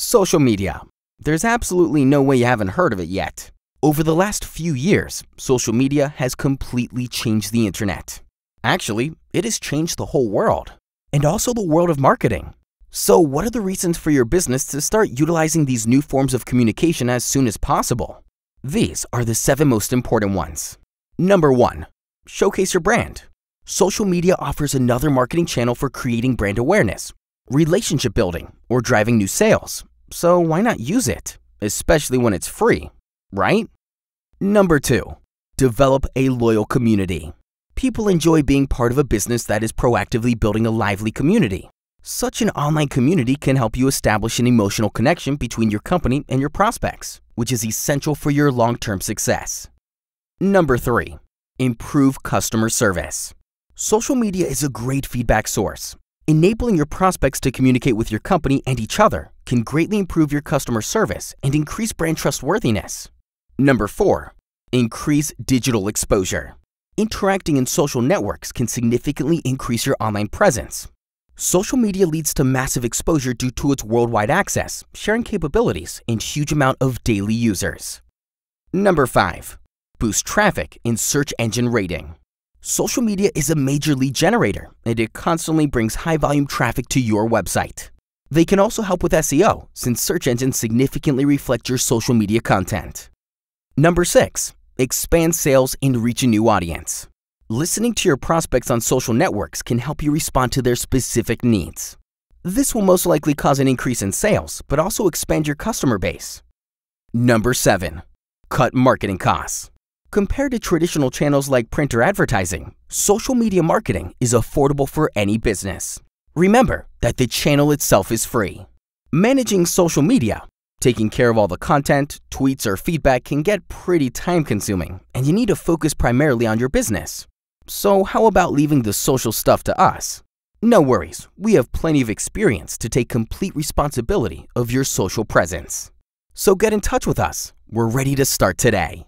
Social media. There's absolutely no way you haven't heard of it yet. Over the last few years, social media has completely changed the internet. Actually, it has changed the whole world, and also the world of marketing. So what are the reasons for your business to start utilizing these new forms of communication as soon as possible? These are the seven most important ones. Number one, showcase your brand. Social media offers another marketing channel for creating brand awareness, relationship building, or driving new sales. So why not use it, especially when it's free, right? Number 2. Develop a loyal community. People enjoy being part of a business that is proactively building a lively community. Such an online community can help you establish an emotional connection between your company and your prospects, which is essential for your long-term success. Number 3. Improve customer service. Social media is a great feedback source, Enabling your prospects to communicate with your company and each other can greatly improve your customer service and increase brand trustworthiness. Number 4. Increase digital exposure. Interacting in social networks can significantly increase your online presence. Social media leads to massive exposure due to its worldwide access, sharing capabilities, and huge amount of daily users. Number 5. Boost traffic in search engine rating. Social media is a major lead generator, and it constantly brings high volume traffic to your website. They can also help with SEO, since search engines significantly reflect your social media content. Number 6. Expand sales and reach a new audience. Listening to your prospects on social networks can help you respond to their specific needs. This will most likely cause an increase in sales, but also expand your customer base. Number 7. Cut marketing costs. Compared to traditional channels like print or advertising, social media marketing is affordable for any business. Remember that the channel itself is free. Managing social media, taking care of all the content, tweets, or feedback can get pretty time consuming, and you need to focus primarily on your business. So, how about leaving the social stuff to us? No worries, we have plenty of experience to take complete responsibility of your social presence. So, get in touch with us. We're ready to start today.